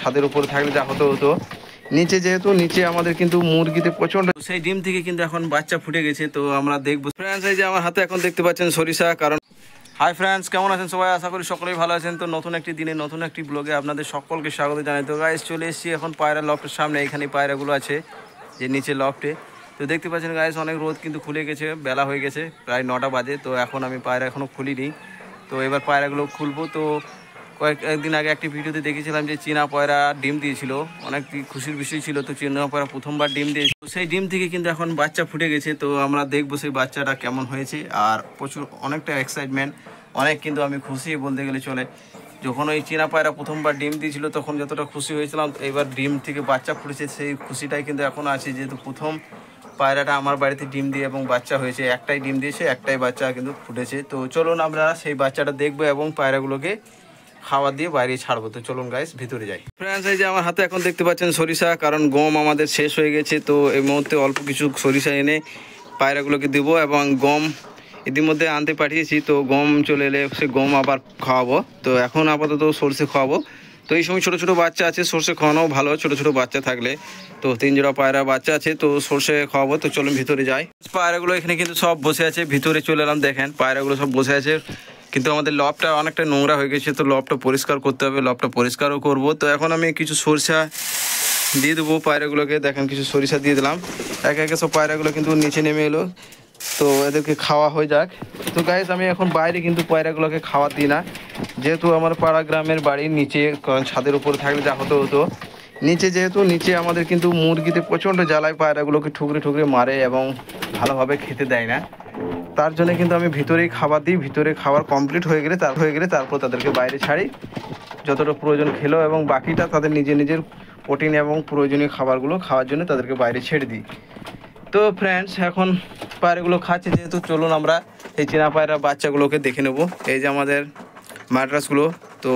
ছাদের উপরে থাকলে যা হতো হতো নিচে যেহেতু নিচে আমাদের কিন্তু মুরগিতে প্রচন্ড সেই ডিম থেকে কিন্তু এখন বাচ্চা ফুটে গেছে তো আমরা দেখবো ফ্রেন্ডস এই যে আমার হাতে এখন দেখতে পাচ্ছেন সরিষা কারণ হাই ফ্রেন্ডস কেমন আছেন সবাই আশা করি সকলেই ভালো আছেন তো নতুন একটি দিনে নতুন একটি ব্লগে আপনাদের সকলকে স্বাগত জানাই তো গাইজ চলে এসেছি এখন পায়রা লফটের সামনে এখানে পায়রাগুলো আছে যে নিচে লফটে তো দেখতে পাচ্ছেন গাইস অনেক রোদ কিন্তু খুলে গেছে বেলা হয়ে গেছে প্রায় নটা বাজে তো এখন আমি পায়রা এখনও খুলিনি তো এবার পায়রাগুলো খুলবো তো কয়েক আগে একটি ভিডিওতে দেখেছিলাম যে চীনা পয়রা ডিম দিয়েছিল অনেক খুশির বিষয় ছিল তো চীনা পয়রা প্রথমবার ডিম দিয়েছিল সেই ডিম থেকে কিন্তু এখন বাচ্চা ফুটে গেছে তো আমরা দেখবো সেই বাচ্চাটা কেমন হয়েছে আর প্রচুর অনেকটা এক্সাইটমেন্ট অনেক কিন্তু আমি খুশি বলতে গেলে চলে যখন ওই চীনা পায়রা প্রথমবার ডিম দিয়েছিল তখন যতটা খুশি হয়েছিলাম এবার ডিম থেকে বাচ্চা ফুটেছে সেই খুশিটাই কিন্তু এখন আছে যেহেতু প্রথম পায়রাটা আমার বাড়িতে ডিম দিয়ে এবং বাচ্চা হয়েছে একটাই ডিম দিয়েছে একটাই বাচ্চা কিন্তু ফুটেছে তো চলুন আমরা সেই বাচ্চাটা দেখবো এবং পায়রাগুলোকে খাওয়া দিয়ে বাইরে ছাড়বো তো চলুন গাইস ভিতরে যাই ফ্রেন্ডস এই যে আমার হাতে এখন দেখতে পাচ্ছেন সরিষা কারণ গম আমাদের শেষ হয়ে গেছে তো এই মুহূর্তে অল্প কিছু সরিষা এনে পায়রাগুলোকে দেব এবং গম ইতিমধ্যে আনতে পাঠিয়েছি তো গম চলে এলে সে গম আবার খাওয়াবো তো এখন আপাতত সরষে খাওয়াবো তো এই সময় ছোটো ছোটো বাচ্চা আছে সরষে খাওয়ানো ভালো ছোটো ছোটো বাচ্চা থাকলে তো তিন জোড়া পায়রা বাচ্চা আছে তো সরষে খাওয়াবো তো চলুন ভিতরে যাই পায়রাগুলো এখানে কিন্তু সব বসে আছে ভিতরে চলে এলাম দেখেন পায়রাগুলো সব বসে আছে কিন্তু আমাদের লবটা অনেকটা নোংরা হয়ে গেছে তো লবটা পরিষ্কার করতে হবে লবটা পরিষ্কারও করব তো এখন আমি কিছু সরিষা দিয়ে দেবো পায়রাগুলোকে দেখেন কিছু সরিষা দিয়ে দিলাম একে একে সব পায়রাগুলো কিন্তু নিচে নেমে এলো তো এদেরকে খাওয়া হয়ে যাক তো গাইজ আমি এখন বাইরে কিন্তু পায়রাগুলোকে খাওয়া দিই না যেহেতু আমার পাড়া গ্রামের বাড়ির নিচে ছাদের উপর থাকলে যা হতো হতো নিচে যেহেতু নিচে আমাদের কিন্তু মুরগিতে প্রচণ্ড জ্বালায় পায়রাগুলোকে ঠুকরে ঠুকরে মারে এবং ভালোভাবে খেতে দেয় না তার জন্য কিন্তু আমি ভিতরেই খাবার দিই ভিতরে খাবার কমপ্লিট হয়ে গেলে তার হয়ে গেলে তারপর তাদেরকে বাইরে ছাড়ি যতটা প্রয়োজন খেলো এবং বাকিটা তাদের নিজের নিজের প্রোটিন এবং প্রয়োজনীয় খাবারগুলো খাওয়ার জন্য তাদেরকে বাইরে ছেড়ে দিই তো ফ্রেন্ডস এখন পায়রাগুলো খাচ্ছে যেহেতু চলুন আমরা এই চেনা পায়রা বাচ্চাগুলোকে দেখে নেব এই যে আমাদের মাদ্রাসগুলো তো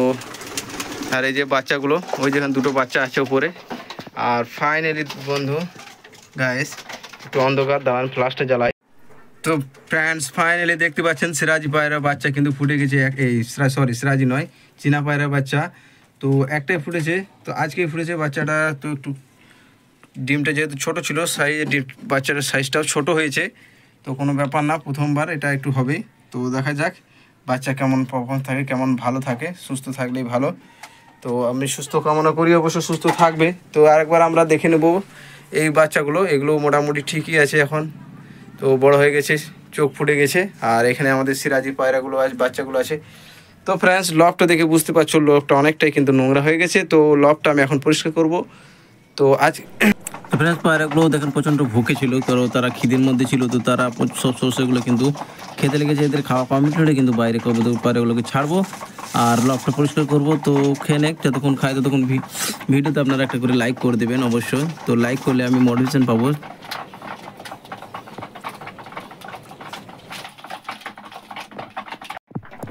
আর এই যে বাচ্চাগুলো ওই যেখানে দুটো বাচ্চা আছে ওপরে আর ফাইনালি বন্ধু গায়েস একটু অন্ধকার দাঁড়ান ফ্লাস্টে জ্বালাই তো ফ্রেন্ডস ফাইনালি দেখতে পাচ্ছেন সিরাজি পায়রা বাচ্চা কিন্তু ফুটে গেছে এই সরি সিরাজি নয় চীনা পায়রা বাচ্চা তো একটাই ফুটেছে তো আজকেই ফুটেছে বাচ্চাটা তো একটু ডিমটা যেহেতু ছোট ছিল সাইজ ডিম বাচ্চাটার সাইজটাও ছোট হয়েছে তো কোনো ব্যাপার না প্রথমবার এটা একটু হবে তো দেখা যাক বাচ্চা কেমন পারফরমেন্স থাকে কেমন ভালো থাকে সুস্থ থাকলেই ভালো তো আমি সুস্থ কামনা করি অবশ্য সুস্থ থাকবে তো আরেকবার আমরা দেখে নেব এই বাচ্চাগুলো এগুলো মোটামুটি ঠিকই আছে এখন তো বড় হয়ে গেছে চোখ ফুটে গেছে আর এখানে আমাদের সিরাজি পায়রাগুলো আছে বাচ্চাগুলো আছে তো ফ্রেন্ডস লকটা দেখে বুঝতে পারছো লকটা অনেকটাই কিন্তু নোংরা হয়ে গেছে তো লকটা আমি এখন পরিষ্কার করব তো আজ ফ্রেন্ডস পায়রাগুলো দেখেন প্রচণ্ড ভুকে ছিল কারণ তারা খিদের মধ্যে ছিল তো তারা সব সরষেগুলো কিন্তু খেতে লেগেছে এদের খাওয়া কমপ্লিট হলে কিন্তু বাইরে করবো তো পায়রাগুলোকে ছাড়বো আর লকটা পরিষ্কার করব তো খেয়ে নেক যতক্ষণ খায় ততক্ষণ ভিডিওতে আপনারা একটা করে লাইক করে দেবেন অবশ্যই তো লাইক করলে আমি মোটিভেশন পাবো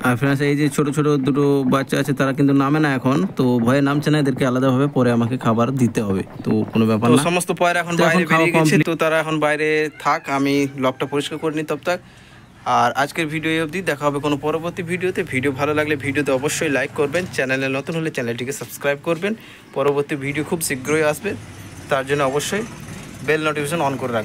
আর ফ্রেন্ডস এই যে ছোট ছোট দুটো বাচ্চা আছে তারা কিন্তু নামে না এখন তো ভয়ে নামছে না এদেরকে আলাদাভাবে পরে আমাকে খাবার দিতে হবে তো কোনো ব্যাপার না সমস্ত পয়রা এখন বাইরে বেরিয়ে গেছে তো তারা এখন বাইরে থাক আমি লকটা পরিষ্কার করে নিই তব তাক আর আজকের ভিডিও অবধি দেখা হবে কোনো পরবর্তী ভিডিওতে ভিডিও ভালো লাগলে ভিডিওতে অবশ্যই লাইক করবেন চ্যানেলে নতুন হলে চ্যানেলটিকে সাবস্ক্রাইব করবেন পরবর্তী ভিডিও খুব শীঘ্রই আসবে তার জন্য অবশ্যই বেল নোটিফিকেশন অন করে রাখবেন